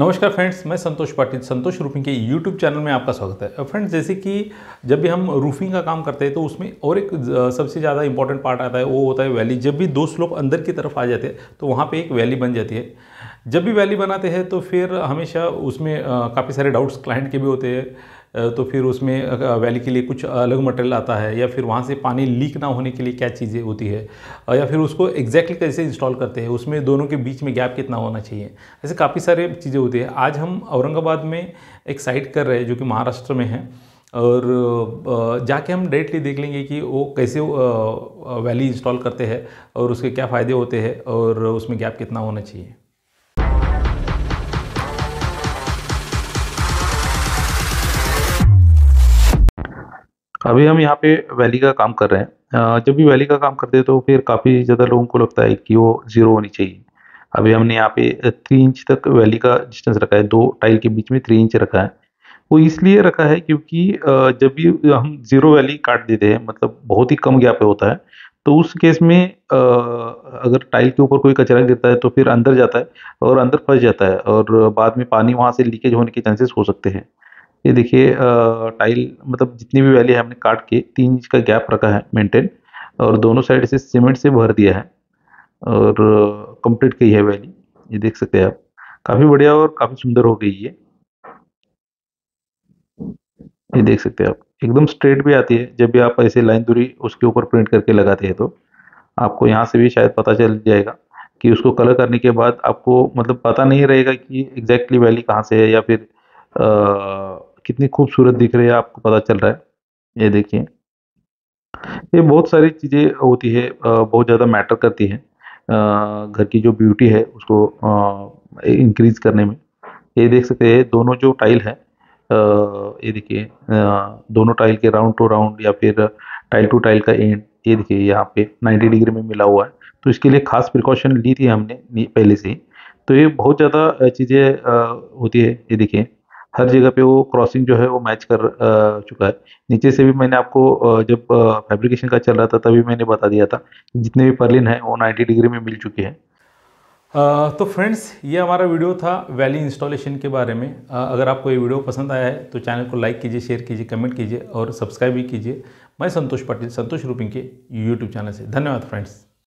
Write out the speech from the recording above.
नमस्कार फ्रेंड्स मैं संतोष पाटिल संतोष रूफिंग के यूट्यूब चैनल में आपका स्वागत है फ्रेंड्स जैसे कि जब भी हम रूफिंग का काम करते हैं तो उसमें और एक सबसे ज़्यादा इंपॉर्टेंट पार्ट आता है वो होता है वैली जब भी दो स्लोप अंदर की तरफ आ जाते हैं तो वहाँ पे एक वैली बन जाती है जब भी वैली बनाते हैं तो फिर हमेशा उसमें काफ़ी सारे डाउट्स क्लाइंट के भी होते हैं तो फिर उसमें वैली के लिए कुछ अलग मटेरियल आता है या फिर वहाँ से पानी लीक ना होने के लिए क्या चीज़ें होती है या फिर उसको एग्जैक्टली कैसे इंस्टॉल करते हैं उसमें दोनों के बीच में गैप कितना होना चाहिए ऐसे काफ़ी सारे चीज़ें होती है आज हम औरंगाबाद में एक साइट कर रहे हैं जो कि महाराष्ट्र में है और जाके हम डायरेक्टली देख लेंगे कि वो कैसे वैली इंस्टॉल करते हैं और उसके क्या फ़ायदे होते हैं और उसमें गैप कितना होना चाहिए अभी हम यहाँ पे वैली का काम कर रहे हैं जब भी वैली का काम करते हैं तो फिर काफ़ी ज़्यादा लोगों को लगता है कि वो ज़ीरो होनी चाहिए अभी हमने यहाँ पे थ्री इंच तक वैली का डिस्टेंस रखा है दो टाइल के बीच में थ्री इंच रखा है वो इसलिए रखा है क्योंकि जब भी हम ज़ीरो वैली काट देते हैं मतलब बहुत ही कम गैप होता है तो उस केस में अगर टाइल के ऊपर कोई कचरा गिरता है तो फिर अंदर जाता है और अंदर फंस जाता है और बाद में पानी वहाँ से लीकेज होने के चांसेस हो सकते हैं ये देखिए टाइल मतलब जितनी भी वैली है हमने काट के तीन इंच का गैप रखा है मेंटेन और दोनों साइड से सीमेंट से भर दिया है और कंप्लीट की है वैली ये देख सकते हैं आप काफ़ी बढ़िया और काफ़ी सुंदर हो गई है ये देख सकते हैं आप एकदम स्ट्रेट भी आती है जब भी आप ऐसे लाइन दूरी उसके ऊपर प्रिंट करके लगाते हैं तो आपको यहाँ से भी शायद पता चल जाएगा कि उसको कलर करने के बाद आपको मतलब पता नहीं रहेगा कि एग्जैक्टली वैली कहाँ से है या फिर कितनी खूबसूरत दिख रही है आपको पता चल रहा है ये देखिए ये बहुत सारी चीज़ें होती है बहुत ज़्यादा मैटर करती है घर की जो ब्यूटी है उसको इंक्रीज करने में ये देख सकते हैं दोनों जो टाइल है ये देखिए दोनों टाइल के राउंड टू राउंड या फिर टाइल टू टाइल का एंड ये देखिए यहाँ पे 90 डिग्री में मिला हुआ है तो इसके लिए खास प्रिकॉशन ली थी हमने पहले से ही तो ये बहुत ज़्यादा चीज़ें होती है ये देखिए हर जगह पे वो क्रॉसिंग जो है वो मैच कर चुका है नीचे से भी मैंने आपको जब फैब्रिकेशन का चल रहा था तभी मैंने बता दिया था जितने भी पर्लिन है वो 90 डिग्री में मिल चुके हैं तो फ्रेंड्स ये हमारा वीडियो था वैली इंस्टॉलेशन के बारे में अगर आपको ये वीडियो पसंद आया है तो चैनल को लाइक कीजिए शेयर कीजिए कमेंट कीजिए और सब्सक्राइब भी कीजिए मैं संतोष पाटिल संतोष रूपिंग के यूट्यूब चैनल से धन्यवाद फ्रेंड्स